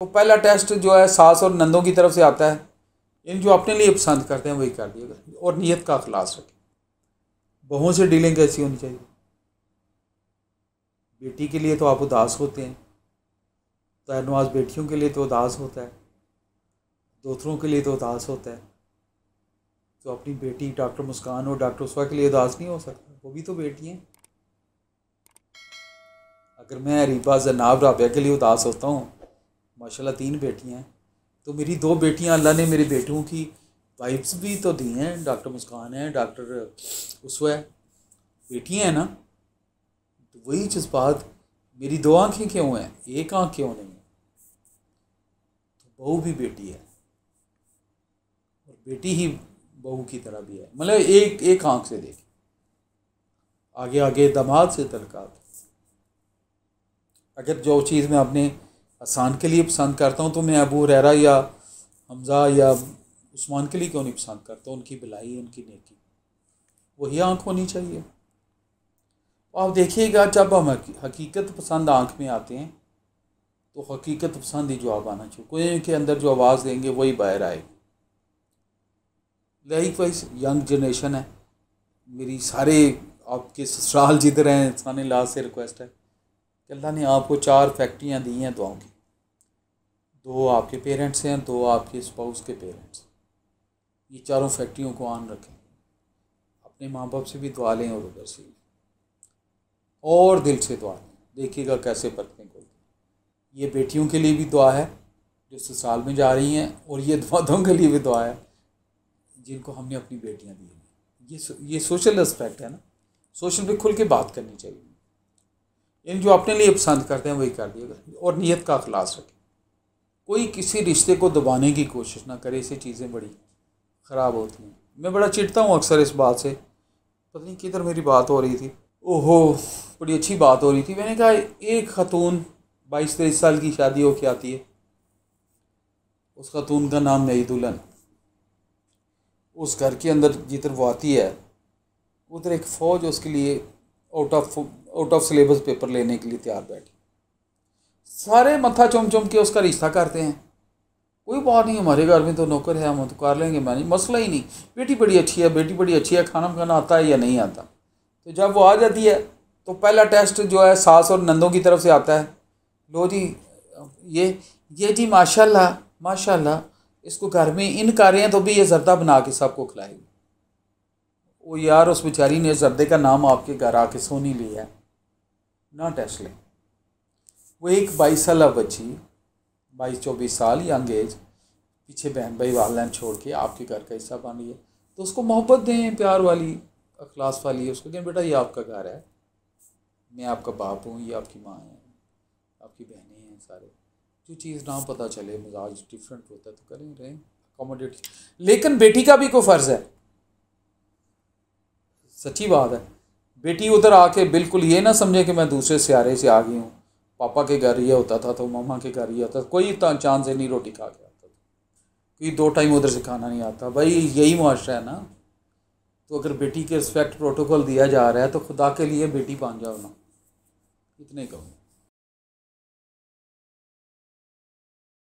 तो पहला टेस्ट जो है सास और नंदों की तरफ से आता है इन जो अपने लिए पसंद करते हैं वही कर दिएगा और नीयत का अखलास रखें बहुओं से डीलिंग कैसी होनी चाहिए बेटी के लिए तो आप उदास होते हैं तहनवाज बेटियों के लिए तो उदास होता है दोतरों के लिए तो उदास होता है तो अपनी बेटी डॉक्टर मुस्कान और डॉक्टर उसवा के लिए उदास नहीं हो सकता वो भी तो बेटी हैं अगर मैं रीबा जनाब राबिया के लिए उदास होता हूँ माशाल्लाह तीन बेटियाँ हैं तो मेरी दो बेटियाँ अल्लाह ने मेरे बेटों की वाइफ्स भी तो दी हैं डॉक्टर मुस्कान है डॉक्टर उस है बेटियाँ हैं ना तो वही जज्बात मेरी दो आँखें क्यों हैं एक आँख क्यों नहीं है तो बहू भी बेटी है और बेटी ही बहू की तरह भी है मतलब एक एक आँख से देख आगे आगे दमाद से तलकात अगर जो चीज़ मैं अपने हसान के लिए पसंद करता हूँ तो मैं अबू रैरा या हमज़ा या उस्मान के लिए क्यों नहीं पसंद करता उनकी भलाई उनकी नेकी वही आँख होनी चाहिए तो आप देखिएगा जब हम हकीकत पसंद आँख में आते हैं तो हकीकत पसंद ही जवाब आना चाहिए कोई के अंदर जो आवाज़ देंगे वही बाहर आएगी लाइक वाइज यंग जनरेशन है मेरी सारे आपके ससुराल जिधर हैं साने लाज से रिक्वेस्ट है कि अल्लाह ने आपको चार फैक्ट्रियाँ दी हैं दुआओं की दो आपके पेरेंट्स हैं दो आपके स्पाउस के पेरेंट्स ये चारों फैक्ट्रियों को आन रखें अपने माँ बाप से भी दुआ लें और उधर से और दिल से दुआ लें देखिएगा कैसे बरतें खोलते ये बेटियों के लिए भी दुआ है जो ससुराल में जा रही हैं और ये मर्दों के लिए भी दुआ है जिनको हमने अपनी बेटियाँ दी हैं ये ये सोशल एस्पेक्ट है ना सोशल पे खुल के बात करनी चाहिए यानी जो अपने लिए पसंद करते हैं वही कर दिया और नीयत का अखलास रखें कोई किसी रिश्ते को दबाने की कोशिश ना करे ऐसी चीज़ें बड़ी ख़राब होती हैं मैं बड़ा चिढ़ता हूँ अक्सर इस बात से पता नहीं किधर मेरी बात हो रही थी ओहो बड़ी अच्छी बात हो रही थी मैंने कहा एक ख़तून बाईस तेईस साल की शादी हो आती है उस खतून का नाम नई दुल्हन उस घर के अंदर जिधर वो आती है उधर एक फ़ौज उसके लिए out of out of syllabus paper लेने के लिए तैयार बैठी सारे मत्था चुम चुम के उसका रिश्ता करते हैं कोई बात नहीं हमारे घर में तो नौकर है हम तो कर लेंगे मैंने मसला ही नहीं बेटी बड़ी अच्छी है बेटी बड़ी अच्छी है खाना बनाना आता है या नहीं आता तो जब वो आ जाती है तो पहला टेस्ट जो है सास और नंदों की तरफ से आता है लो जी ये ये जी माशाल्लाह माशाल्लाह इसको घर में इन कर रहे हैं तो भी ये जर्दा बना के सबको खिलाएगी वो यार उस बेचारी ने जर्दे का नाम आपके घर आके सोनी लिया है not लें वो एक बाईस साल बच्ची बाईस चौबीस साल यंग एज पीछे बहन भाई वाले छोड़ के आपके घर का हिस्सा बन रही है तो उसको मोहब्बत दें प्यार वाली अखलास वाली उसको कहें बेटा ये आपका घर है मैं आपका बाप हूँ ये आपकी माँ है आपकी बहनें हैं सारे जो चीज़ ना पता चले मिजाज डिफरेंट होता है तो करें रहें अकोमोडेट लेकिन बेटी का भी कोई फ़र्ज़ है सच्ची बात है बेटी उधर आके बिल्कुल ये ना समझे कि मैं दूसरे सियारे से आ गई हूँ पापा के घर ये होता था तो मामा के घर ये होता था कोई चांद से नहीं रोटी खा के आता था कोई दो टाइम उधर से खाना नहीं आता भाई यही मुआरा है ना तो अगर बेटी के रिस्पेक्ट प्रोटोकॉल दिया जा रहा है तो खुदा के लिए बेटी बन जाओ ना इतने कहूँगा